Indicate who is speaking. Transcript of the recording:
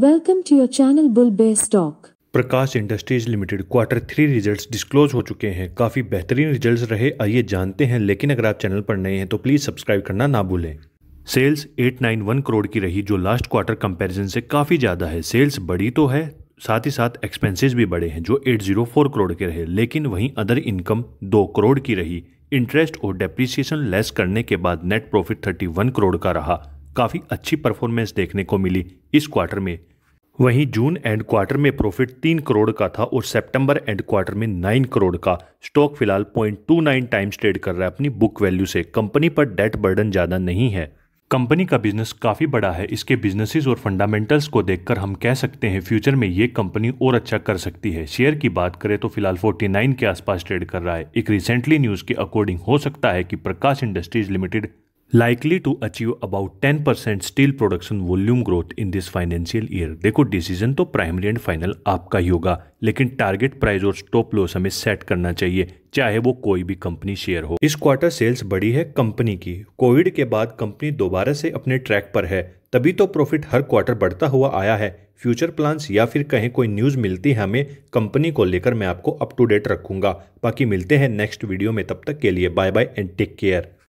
Speaker 1: welcome to your channel bull bay stock Prakash industries limited quarter three results disclose हो चुके हैं काफ़ी बेहतरीन रिजल्ट्स रहे आइए जानते हैं लेकिन अगर आप चैनल पर नए हैं तो प्लीज़ सब्सक्राइब करना ना भूलें सेल्स 891 करोड़ की रही जो लास्ट क्वार्टर कंपैरिजन से काफ़ी ज़्यादा है सेल्स बड़ी तो है साथ ही साथ एक्सपेंसेस भी बड़े हैं जो 804 करोड़ के रहे लेकिन वहीं अदर इनकम 2 करोड़ की रही इंटरेस्ट और डेप्रिसिएशन लेस करने के बाद नेट प्रॉफिट 31 करोड़ का रहा काफ़ी अच्छी परफॉर्मेंस देखने को मिली इस क्वार्टर में वहीं जून एंड क्वार्टर में प्रॉफिट तीन करोड़ का था और सितंबर एंड क्वार्टर में नाइन करोड़ का स्टॉक फिलहाल point two nine times trade कर रहा है अपनी बुक वैल्यू से कंपनी पर डेट बर्डन ज़्यादा नहीं है कंपनी का बिजनेस काफ़ी बड़ा है इसके बिजनेसेस और फंडामेंटल्स को देखकर हम कह सकते हैं फ्यूचर में ये कंपनी और अच्छा कर सकती है शेयर की बात करें तो फिलहाल 49 के आसपास ट्रेड कर रहा है एक रिसेंटली न्यूज़ के अकॉर्डिंग हो सकता है कि Prakash industries limited likely to achieve about ten percent steel production volume growth in this financial year देखो डिसीजन तो प्राइमरी एंड फाइनल आपका ही होगा लेकिन टारगेट प्राइस और स्टॉप लॉस हमें सेट करना चाहिए चाहे वो कोई भी कंपनी शेयर हो इस क्वार्टर सेल्स बढ़ी है कंपनी की कोविड के बाद कंपनी दोबारा से अपने ट्रैक पर है तभी तो प्रॉफिट हर क्वार्टर बढ़ता हुआ आया है फ्यूचर प्लान्स या फिर कहीं कोई न्यूज़ मिलती है हमें कंपनी को लेकर मैं आपको अप टू डेट रखूंगा बाकी मिलते हैं नेक्स्ट वीडियो में तब तक के लिए bye bye and take care